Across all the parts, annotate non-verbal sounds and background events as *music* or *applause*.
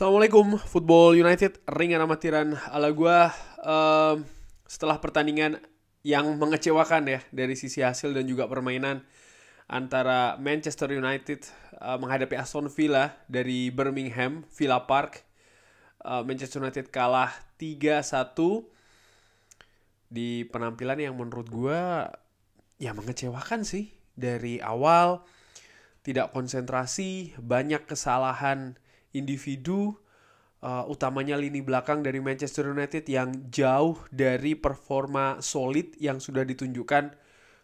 Assalamualaikum Football United ringan amatiran ala gue uh, setelah pertandingan yang mengecewakan ya dari sisi hasil dan juga permainan antara Manchester United uh, menghadapi Aston Villa dari Birmingham Villa Park uh, Manchester United kalah 3-1 di penampilan yang menurut gue ya mengecewakan sih dari awal tidak konsentrasi, banyak kesalahan individu uh, utamanya lini belakang dari Manchester United yang jauh dari performa solid yang sudah ditunjukkan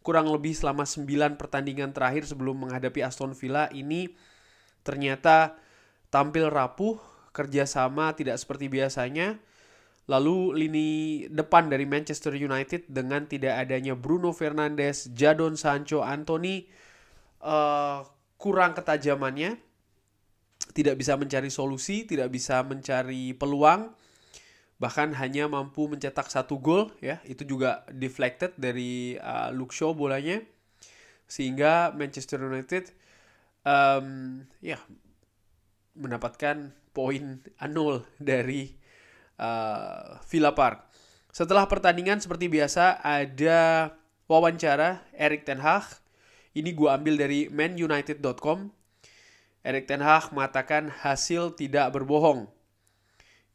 kurang lebih selama 9 pertandingan terakhir sebelum menghadapi Aston Villa ini ternyata tampil rapuh, kerjasama tidak seperti biasanya. Lalu lini depan dari Manchester United dengan tidak adanya Bruno Fernandes, Jadon Sancho, Anthony uh, kurang ketajamannya tidak bisa mencari solusi, tidak bisa mencari peluang, bahkan hanya mampu mencetak satu gol ya, itu juga deflected dari uh, Luke Shaw bolanya. Sehingga Manchester United um, ya mendapatkan poin nol dari uh, Villa Park. Setelah pertandingan seperti biasa ada wawancara Erik Ten Hag. Ini gue ambil dari manunited.com Erik Ten Hag mengatakan hasil tidak berbohong.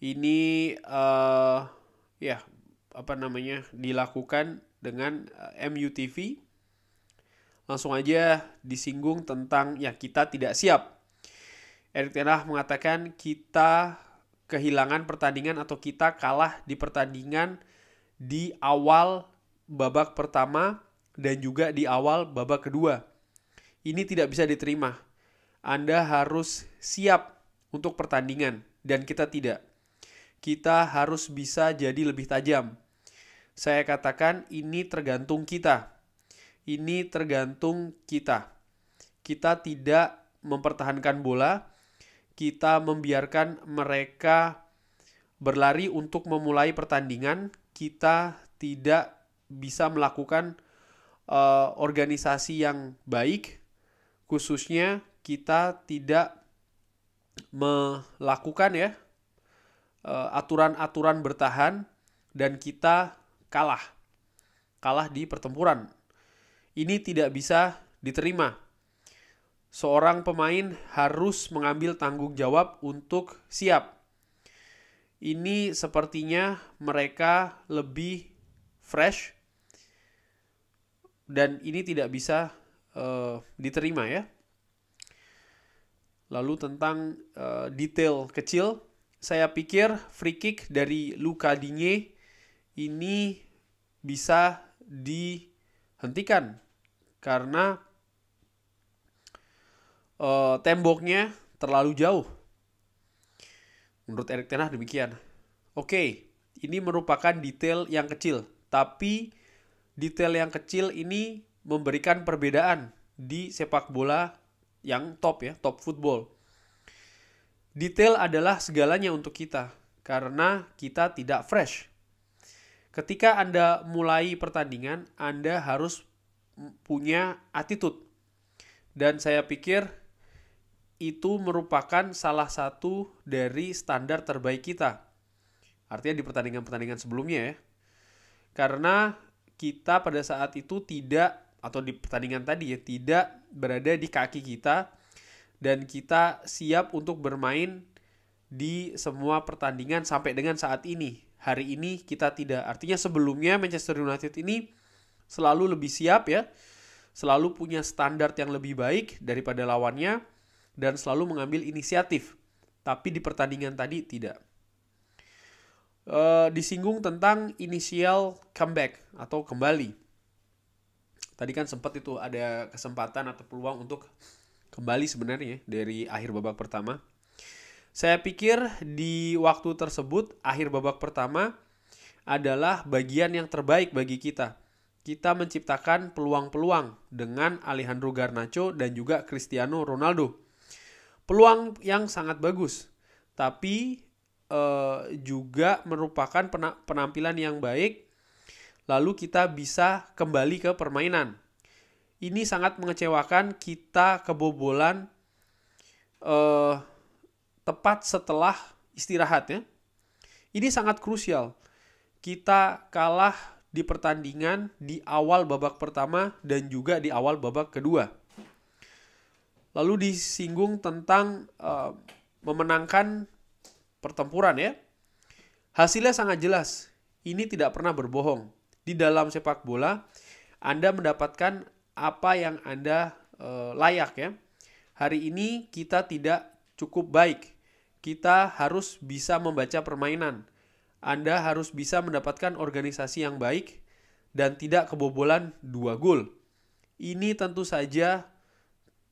Ini uh, ya apa namanya dilakukan dengan eh, MUTV. Langsung aja disinggung tentang ya kita tidak siap. Erik Ten Hag mengatakan kita kehilangan pertandingan atau kita kalah di pertandingan di awal babak pertama dan juga di awal babak kedua. Ini tidak bisa diterima. Anda harus siap untuk pertandingan dan kita tidak. Kita harus bisa jadi lebih tajam. Saya katakan ini tergantung kita. Ini tergantung kita. Kita tidak mempertahankan bola, kita membiarkan mereka berlari untuk memulai pertandingan, kita tidak bisa melakukan uh, organisasi yang baik, khususnya kita tidak melakukan ya eh, aturan-aturan bertahan dan kita kalah. Kalah di pertempuran. Ini tidak bisa diterima. Seorang pemain harus mengambil tanggung jawab untuk siap. Ini sepertinya mereka lebih fresh dan ini tidak bisa uh, diterima ya. Lalu tentang uh, detail kecil, saya pikir free kick dari Luka Dinye ini bisa dihentikan karena uh, temboknya terlalu jauh. Menurut Erik Tenah demikian. Oke, okay, ini merupakan detail yang kecil, tapi detail yang kecil ini memberikan perbedaan di sepak bola yang top ya, top football. Detail adalah segalanya untuk kita, karena kita tidak fresh. Ketika Anda mulai pertandingan, Anda harus punya attitude. Dan saya pikir itu merupakan salah satu dari standar terbaik kita. Artinya di pertandingan-pertandingan sebelumnya ya. Karena kita pada saat itu tidak atau di pertandingan tadi ya tidak berada di kaki kita dan kita siap untuk bermain di semua pertandingan sampai dengan saat ini. Hari ini kita tidak. Artinya sebelumnya Manchester United ini selalu lebih siap ya. Selalu punya standar yang lebih baik daripada lawannya dan selalu mengambil inisiatif. Tapi di pertandingan tadi tidak. E, disinggung tentang inisial comeback atau kembali tadi kan sempat itu ada kesempatan atau peluang untuk kembali sebenarnya dari akhir babak pertama. Saya pikir di waktu tersebut akhir babak pertama adalah bagian yang terbaik bagi kita. Kita menciptakan peluang-peluang dengan Alejandro Garnacho dan juga Cristiano Ronaldo. Peluang yang sangat bagus, tapi eh, juga merupakan penampilan yang baik lalu kita bisa kembali ke permainan. Ini sangat mengecewakan kita kebobolan eh, tepat setelah istirahatnya. Ini sangat krusial. Kita kalah di pertandingan di awal babak pertama dan juga di awal babak kedua. Lalu disinggung tentang eh, memenangkan pertempuran ya. Hasilnya sangat jelas. Ini tidak pernah berbohong di dalam sepak bola Anda mendapatkan apa yang Anda e, layak ya. Hari ini kita tidak cukup baik. Kita harus bisa membaca permainan. Anda harus bisa mendapatkan organisasi yang baik dan tidak kebobolan dua gol. Ini tentu saja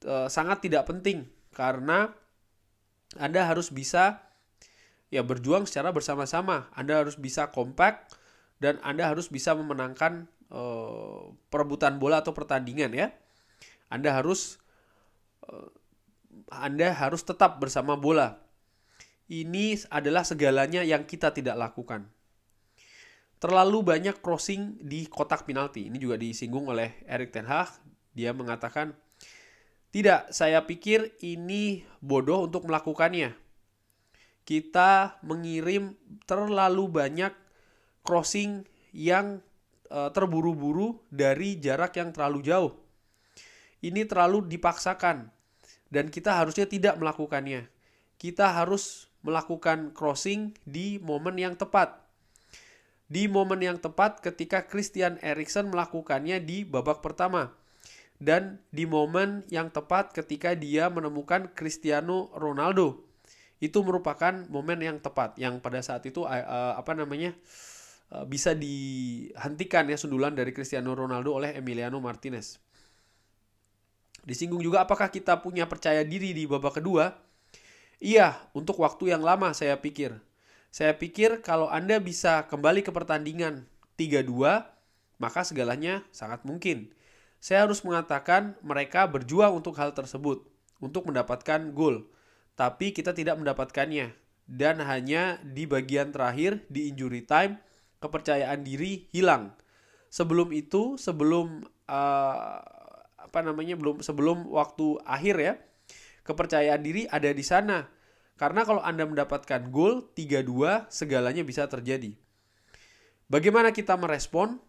e, sangat tidak penting karena Anda harus bisa ya berjuang secara bersama-sama. Anda harus bisa kompak dan Anda harus bisa memenangkan uh, perebutan bola atau pertandingan ya. Anda harus uh, Anda harus tetap bersama bola. Ini adalah segalanya yang kita tidak lakukan. Terlalu banyak crossing di kotak penalti. Ini juga disinggung oleh Erik ten Hag. Dia mengatakan, "Tidak, saya pikir ini bodoh untuk melakukannya. Kita mengirim terlalu banyak crossing yang uh, terburu-buru dari jarak yang terlalu jauh. Ini terlalu dipaksakan dan kita harusnya tidak melakukannya. Kita harus melakukan crossing di momen yang tepat. Di momen yang tepat ketika Christian Eriksen melakukannya di babak pertama dan di momen yang tepat ketika dia menemukan Cristiano Ronaldo. Itu merupakan momen yang tepat yang pada saat itu eh, eh, apa namanya? Eh, bisa dihentikan ya sundulan dari Cristiano Ronaldo oleh Emiliano Martinez. Disinggung juga apakah kita punya percaya diri di babak kedua? Iya, untuk waktu yang lama saya pikir. Saya pikir kalau Anda bisa kembali ke pertandingan 3-2, maka segalanya sangat mungkin. Saya harus mengatakan mereka berjuang untuk hal tersebut, untuk mendapatkan gol. Tapi kita tidak mendapatkannya. Dan hanya di bagian terakhir, di injury time, kepercayaan diri hilang. Sebelum itu, sebelum uh, apa namanya belum sebelum waktu akhir ya, kepercayaan diri ada di sana. Karena kalau Anda mendapatkan gol 3-2, segalanya bisa terjadi. Bagaimana kita merespon?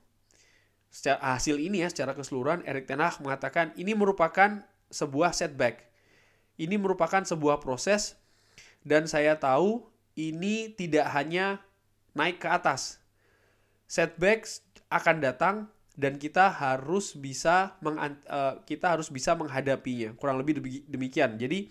Secara, hasil ini ya secara keseluruhan Erik Ten Hag mengatakan ini merupakan sebuah setback. Ini merupakan sebuah proses dan saya tahu ini tidak hanya naik ke atas, setbacks akan datang dan kita harus bisa meng, uh, kita harus bisa menghadapinya kurang lebih demikian jadi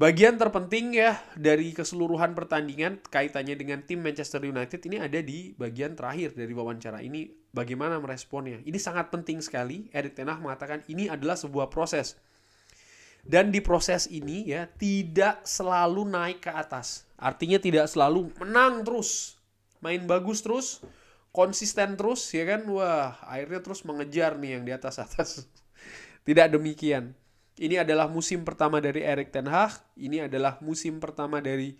bagian terpenting ya dari keseluruhan pertandingan kaitannya dengan tim Manchester United ini ada di bagian terakhir dari wawancara ini bagaimana meresponnya ini sangat penting sekali Erik Ten Hag mengatakan ini adalah sebuah proses dan di proses ini ya tidak selalu naik ke atas artinya tidak selalu menang terus main bagus terus, konsisten terus ya kan. Wah, akhirnya terus mengejar nih yang di atas-atas. *laughs* Tidak demikian. Ini adalah musim pertama dari Erik ten Hag, ini adalah musim pertama dari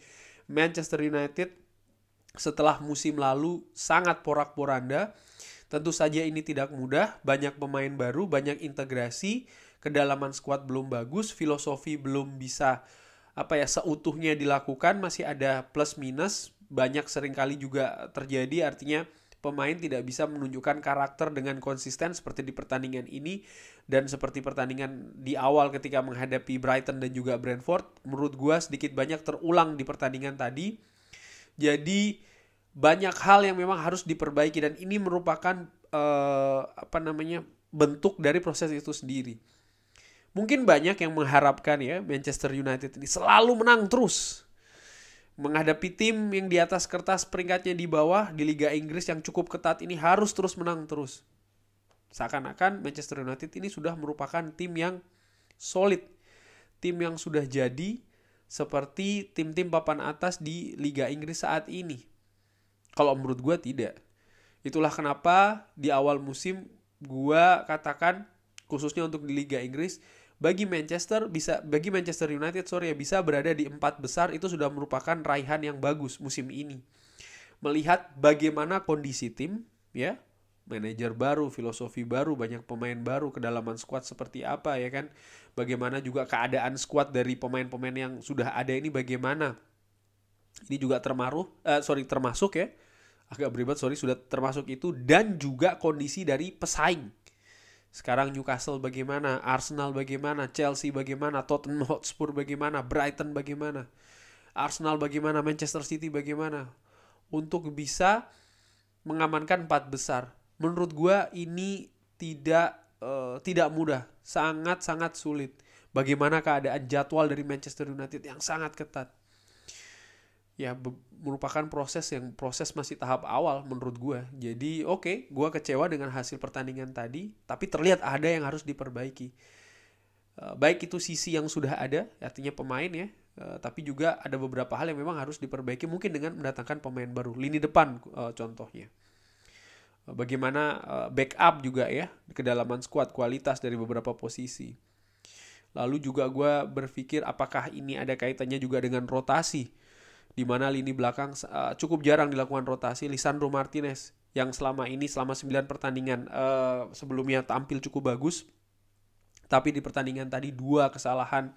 Manchester United setelah musim lalu sangat porak-poranda. Tentu saja ini tidak mudah, banyak pemain baru, banyak integrasi, kedalaman skuad belum bagus, filosofi belum bisa apa ya seutuhnya dilakukan masih ada plus minus banyak seringkali juga terjadi artinya pemain tidak bisa menunjukkan karakter dengan konsisten seperti di pertandingan ini dan seperti pertandingan di awal ketika menghadapi Brighton dan juga Brentford menurut gua sedikit banyak terulang di pertandingan tadi jadi banyak hal yang memang harus diperbaiki dan ini merupakan eh, apa namanya bentuk dari proses itu sendiri Mungkin banyak yang mengharapkan ya Manchester United ini selalu menang terus. Menghadapi tim yang di atas kertas peringkatnya di bawah di Liga Inggris yang cukup ketat ini harus terus menang terus. Seakan-akan Manchester United ini sudah merupakan tim yang solid. Tim yang sudah jadi seperti tim-tim papan atas di Liga Inggris saat ini. Kalau menurut gue tidak. Itulah kenapa di awal musim gue katakan khususnya untuk di Liga Inggris bagi Manchester bisa bagi Manchester United sorry ya bisa berada di empat besar itu sudah merupakan raihan yang bagus musim ini. Melihat bagaimana kondisi tim ya, manajer baru, filosofi baru, banyak pemain baru, kedalaman squad seperti apa ya kan. Bagaimana juga keadaan squad dari pemain-pemain yang sudah ada ini bagaimana. Ini juga termaruh, eh, sorry termasuk ya, agak beribad sorry sudah termasuk itu dan juga kondisi dari pesaing sekarang Newcastle bagaimana, Arsenal bagaimana, Chelsea bagaimana, Tottenham Hotspur bagaimana, Brighton bagaimana, Arsenal bagaimana, Manchester City bagaimana. Untuk bisa mengamankan empat besar. Menurut gue ini tidak uh, tidak mudah, sangat-sangat sulit. Bagaimana keadaan jadwal dari Manchester United yang sangat ketat ya merupakan proses yang proses masih tahap awal menurut gue. Jadi oke, okay, gue kecewa dengan hasil pertandingan tadi, tapi terlihat ada yang harus diperbaiki. Eh, baik itu sisi yang sudah ada, artinya pemain ya, eh, tapi juga ada beberapa hal yang memang harus diperbaiki mungkin dengan mendatangkan pemain baru. Lini depan eh, contohnya. Bagaimana backup juga ya, kedalaman squad, kualitas dari beberapa posisi. Lalu juga gue berpikir apakah ini ada kaitannya juga dengan rotasi di mana lini belakang uh, cukup jarang dilakukan rotasi Lisandro Martinez yang selama ini selama 9 pertandingan uh, sebelumnya tampil cukup bagus tapi di pertandingan tadi dua kesalahan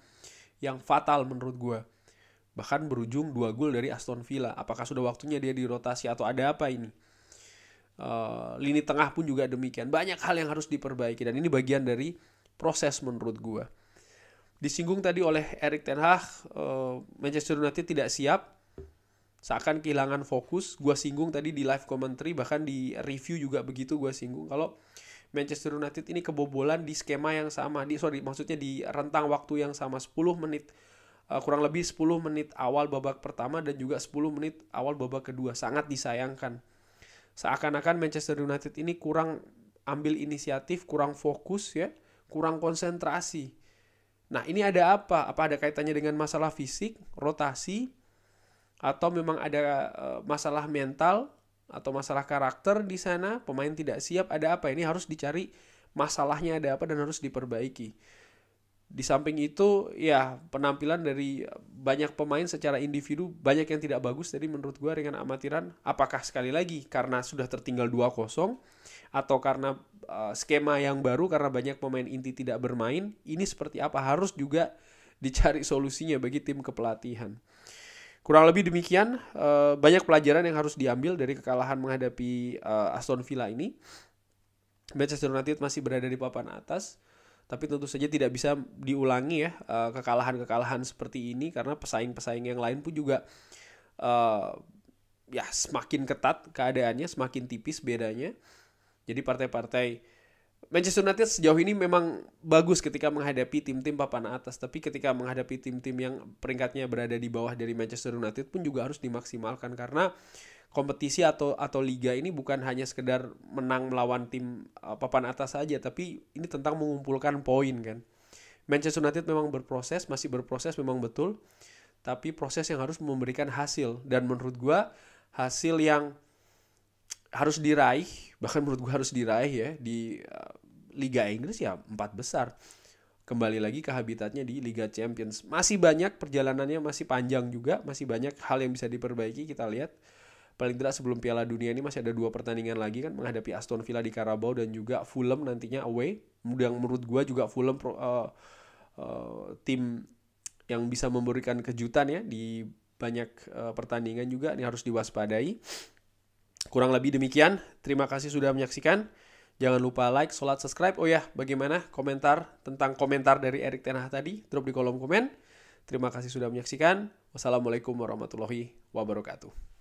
yang fatal menurut gue bahkan berujung dua gol dari Aston Villa apakah sudah waktunya dia dirotasi atau ada apa ini uh, lini tengah pun juga demikian banyak hal yang harus diperbaiki dan ini bagian dari proses menurut gue disinggung tadi oleh Erik Ten Hag Manchester United tidak siap seakan kehilangan fokus. Gua singgung tadi di live commentary bahkan di review juga begitu gua singgung kalau Manchester United ini kebobolan di skema yang sama di sorry maksudnya di rentang waktu yang sama 10 menit uh, kurang lebih 10 menit awal babak pertama dan juga 10 menit awal babak kedua sangat disayangkan seakan-akan Manchester United ini kurang ambil inisiatif kurang fokus ya kurang konsentrasi nah ini ada apa apa ada kaitannya dengan masalah fisik rotasi atau memang ada eh, masalah mental atau masalah karakter di sana, pemain tidak siap, ada apa? Ini harus dicari masalahnya ada apa dan harus diperbaiki. Di samping itu, ya penampilan dari banyak pemain secara individu banyak yang tidak bagus. Jadi menurut gue dengan amatiran, apakah sekali lagi karena sudah tertinggal 2-0 atau karena uh, skema yang baru karena banyak pemain inti tidak bermain, ini seperti apa harus juga dicari solusinya bagi tim kepelatihan. Kurang lebih demikian, eh, banyak pelajaran yang harus diambil dari kekalahan menghadapi eh, Aston Villa ini. Manchester United masih berada di papan atas, tapi tentu saja tidak bisa diulangi ya eh, kekalahan-kekalahan seperti ini karena pesaing-pesaing yang lain pun juga ya semakin ketat keadaannya, semakin tipis bedanya. Jadi partai-partai Manchester United sejauh ini memang bagus ketika menghadapi tim-tim papan atas, tapi ketika menghadapi tim-tim yang peringkatnya berada di bawah dari Manchester United pun juga harus dimaksimalkan karena kompetisi atau atau liga ini bukan hanya sekedar menang melawan tim uh, papan atas saja, tapi ini tentang mengumpulkan poin kan. Manchester United memang berproses, masih berproses memang betul, tapi proses yang harus memberikan hasil dan menurut gua hasil yang harus diraih bahkan menurut gue harus diraih ya di eh, Liga Inggris ya empat besar kembali lagi ke habitatnya di Liga Champions masih banyak perjalanannya masih panjang juga masih banyak hal yang bisa diperbaiki kita lihat paling tidak sebelum Piala Dunia ini masih ada dua pertandingan lagi kan menghadapi Aston Villa di Carabao dan juga Fulham nantinya away yang menurut gue juga Fulham uh, uh, tim yang bisa memberikan kejutan ya di banyak uh, pertandingan juga ini harus diwaspadai Kurang lebih demikian, terima kasih sudah menyaksikan. Jangan lupa like, sholat, subscribe. Oh ya, bagaimana komentar tentang komentar dari Erik Tenah tadi? Drop di kolom komen. Terima kasih sudah menyaksikan. Wassalamualaikum warahmatullahi wabarakatuh.